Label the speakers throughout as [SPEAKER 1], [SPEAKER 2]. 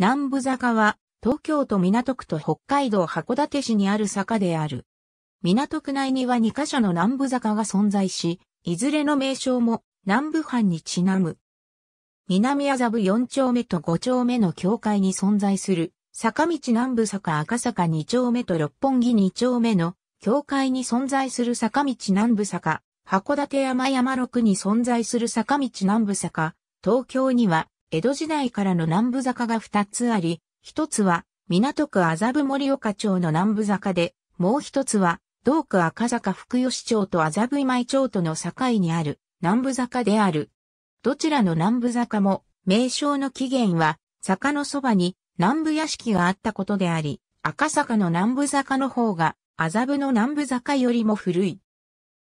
[SPEAKER 1] 南部坂は、東京都港区と北海道函館市にある坂である。港区内には2カ所の南部坂が存在し、いずれの名称も南部藩にちなむ。南麻布4丁目と5丁目の境界に存在する、坂道南部坂赤坂2丁目と六本木2丁目の境界に存在する坂道南部坂、函館山山六に存在する坂道南部坂、東京には江戸時代からの南部坂が二つあり、一つは港区麻布森岡町の南部坂で、もう一つは道区赤坂福吉町と麻布今井町との境にある南部坂である。どちらの南部坂も名称の起源は坂のそばに南部屋敷があったことであり、赤坂の南部坂の方が麻布の南部坂よりも古い。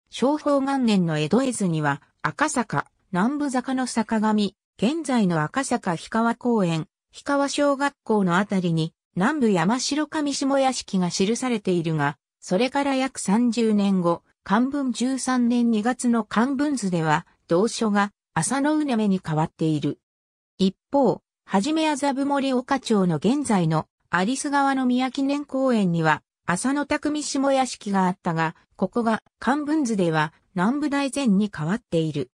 [SPEAKER 1] 昭和元年の江戸絵図には赤坂、南部坂の坂上、現在の赤坂氷川公園、氷川小学校のあたりに、南部山城上下屋敷が記されているが、それから約30年後、漢文13年2月の漢文図では、同書が浅野うねめに変わっている。一方、はじめ麻布森岡町の現在のアリス川の宮記念公園には、浅野匠下屋敷があったが、ここが漢文図では南部大前に変わっている。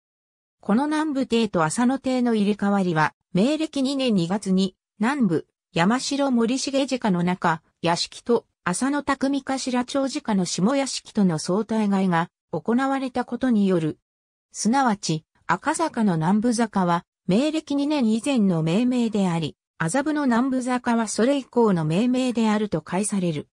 [SPEAKER 1] この南部帝と浅野帝の入れ替わりは、明暦2年2月に、南部、山城森重寺の中、屋敷と浅野匠頭長寺家の下屋敷との相対外が行われたことによる。すなわち、赤坂の南部坂は、明暦2年以前の命名であり、麻布の南部坂はそれ以降の命名であると解される。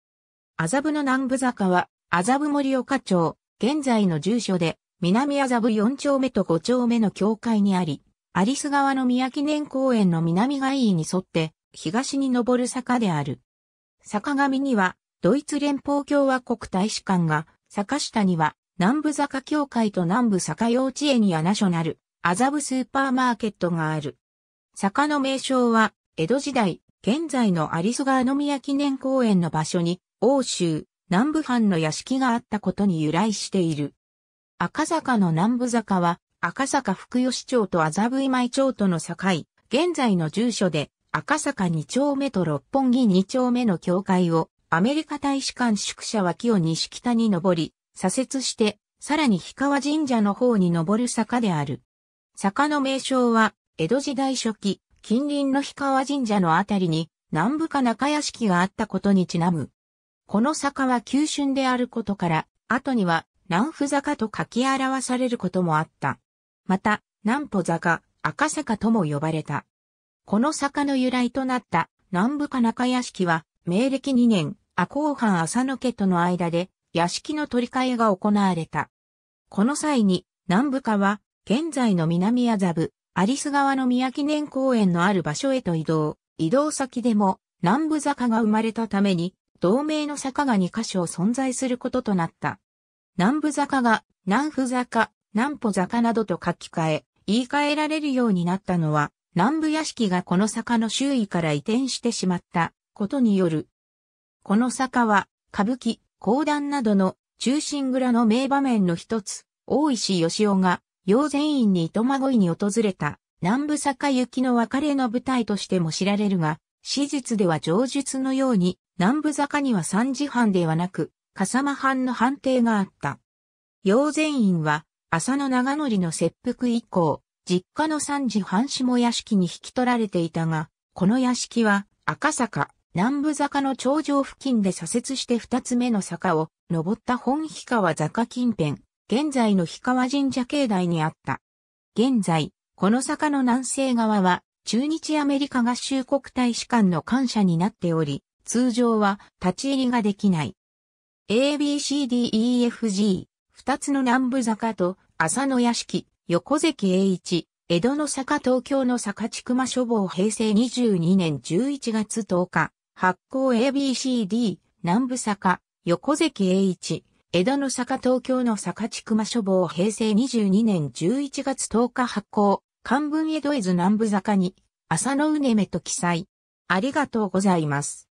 [SPEAKER 1] 麻布の南部坂は、麻布森岡町、現在の住所で、南麻布4丁目と5丁目の境界にあり、アリス川の宮記念公園の南外囲に沿って東に登る坂である。坂上にはドイツ連邦共和国大使館が、坂下には南部坂協会と南部坂幼稚園やナショナル、麻布スーパーマーケットがある。坂の名称は、江戸時代、現在のアリス川宮記念公園の場所に、欧州、南部藩の屋敷があったことに由来している。赤坂の南部坂は、赤坂福吉町と麻布今井町との境、現在の住所で、赤坂2丁目と六本木2丁目の境界を、アメリカ大使館宿舎脇を西北に登り、左折して、さらに氷川神社の方に登る坂である。坂の名称は、江戸時代初期、近隣の氷川神社のあたりに、南部か中屋敷があったことにちなむ。この坂は急峻であることから、後には南府坂と書き表されることもあった。また、南歩坂、赤坂とも呼ばれた。この坂の由来となった南部か中屋敷は、明暦2年、阿公藩浅野家との間で、屋敷の取り替えが行われた。この際に、南部家は、現在の南麻布、アリス川の宮記念公園のある場所へと移動、移動先でも、南部坂が生まれたために、同名の坂が2カ所存在することとなった。南部坂が南部坂、南歩坂などと書き換え、言い換えられるようになったのは、南部屋敷がこの坂の周囲から移転してしまったことによる。この坂は、歌舞伎、講談などの中心蔵の名場面の一つ、大石義雄が、養善院に糸まごいに訪れた、南部坂行きの別れの舞台としても知られるが、史実では上述のように、南部坂には三時半ではなく、笠間藩の判定があった。陽善院は、浅野長則の切腹以降、実家の三次藩下屋敷に引き取られていたが、この屋敷は赤坂、南部坂の頂上付近で左折して二つ目の坂を登った本氷川坂近辺、現在の氷川神社境内にあった。現在、この坂の南西側は中日アメリカ合衆国大使館の感謝になっており、通常は立ち入りができない。ABCDEFG、二つの南部坂と、浅野屋敷、横関栄一、江戸の坂東京の坂地熊書房平成22年11月10日、発行 ABCD、南部坂、横関栄一、江戸の坂東京の坂地熊書房平成22年11月10日発行、漢文江戸絵図南部坂に、浅野うねめと記載。ありがとうございます。